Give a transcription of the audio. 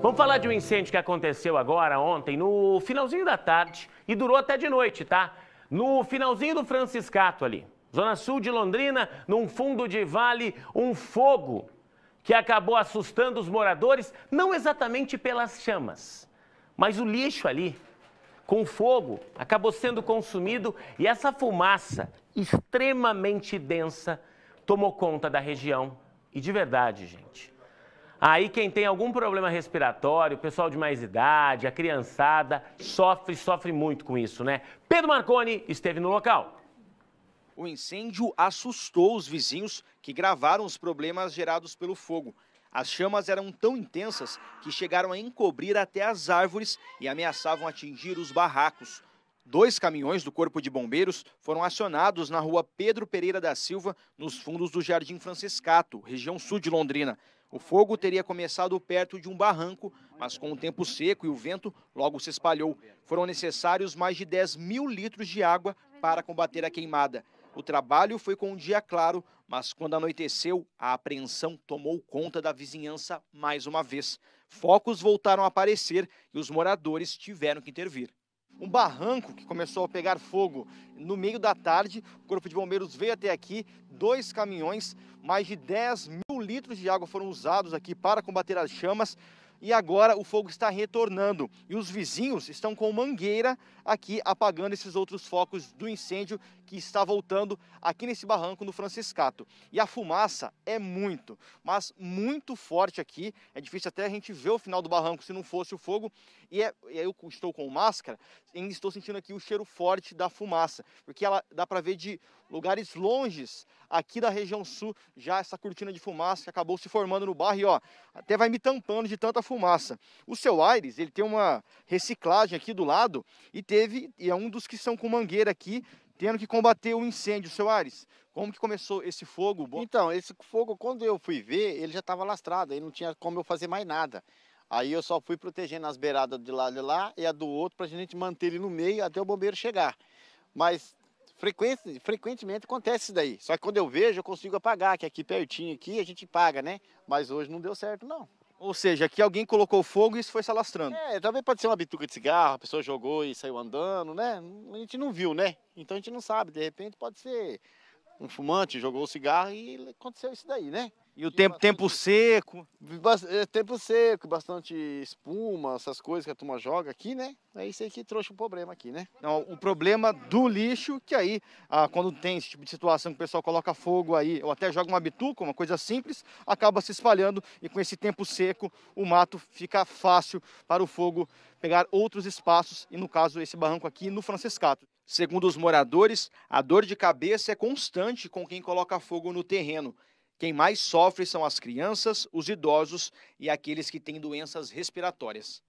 Vamos falar de um incêndio que aconteceu agora, ontem, no finalzinho da tarde e durou até de noite, tá? No finalzinho do Franciscato ali, zona sul de Londrina, num fundo de vale, um fogo que acabou assustando os moradores, não exatamente pelas chamas, mas o lixo ali, com fogo, acabou sendo consumido e essa fumaça extremamente densa tomou conta da região. E de verdade, gente. Aí quem tem algum problema respiratório, o pessoal de mais idade, a criançada, sofre, sofre muito com isso, né? Pedro Marconi esteve no local. O incêndio assustou os vizinhos que gravaram os problemas gerados pelo fogo. As chamas eram tão intensas que chegaram a encobrir até as árvores e ameaçavam atingir os barracos. Dois caminhões do Corpo de Bombeiros foram acionados na rua Pedro Pereira da Silva, nos fundos do Jardim Franciscato, região sul de Londrina. O fogo teria começado perto de um barranco, mas com o tempo seco e o vento, logo se espalhou. Foram necessários mais de 10 mil litros de água para combater a queimada. O trabalho foi com um dia claro, mas quando anoiteceu, a apreensão tomou conta da vizinhança mais uma vez. Focos voltaram a aparecer e os moradores tiveram que intervir um barranco que começou a pegar fogo. No meio da tarde, o Corpo de Bombeiros veio até aqui, dois caminhões, mais de 10 mil litros de água foram usados aqui para combater as chamas e agora o fogo está retornando. E os vizinhos estão com mangueira aqui apagando esses outros focos do incêndio que está voltando aqui nesse barranco do Franciscato. E a fumaça é muito, mas muito forte aqui. É difícil até a gente ver o final do barranco se não fosse o fogo. E, é, eu estou com máscara e estou sentindo aqui o cheiro forte da fumaça, porque ela dá para ver de lugares longes aqui da região sul já essa cortina de fumaça que acabou se formando no barro e ó, até vai me tampando de tanta fumaça fumaça. O seu Aires, ele tem uma reciclagem aqui do lado e teve, e é um dos que estão com mangueira aqui, tendo que combater o incêndio. Seu Aires, como que começou esse fogo? Então, esse fogo, quando eu fui ver, ele já estava lastrado, aí não tinha como eu fazer mais nada. Aí eu só fui protegendo as beiradas de lá de lá e a do outro para a gente manter ele no meio até o bombeiro chegar. Mas frequente, frequentemente acontece isso daí. Só que quando eu vejo, eu consigo apagar, que aqui pertinho aqui a gente paga, né? Mas hoje não deu certo, não. Ou seja, que alguém colocou fogo e isso foi se alastrando. É, talvez pode ser uma bituca de cigarro, a pessoa jogou e saiu andando, né? A gente não viu, né? Então a gente não sabe, de repente pode ser um fumante, jogou o cigarro e aconteceu isso daí, né? E o tempo, bastante, tempo seco. É, tempo seco, bastante espuma, essas coisas que a turma joga aqui, né? É isso aí que trouxe o um problema aqui, né? Não, o problema do lixo, que aí, ah, quando tem esse tipo de situação que o pessoal coloca fogo aí, ou até joga uma bituca, uma coisa simples, acaba se espalhando e com esse tempo seco, o mato fica fácil para o fogo pegar outros espaços, e no caso, esse barranco aqui no Franciscato. Segundo os moradores, a dor de cabeça é constante com quem coloca fogo no terreno. Quem mais sofre são as crianças, os idosos e aqueles que têm doenças respiratórias.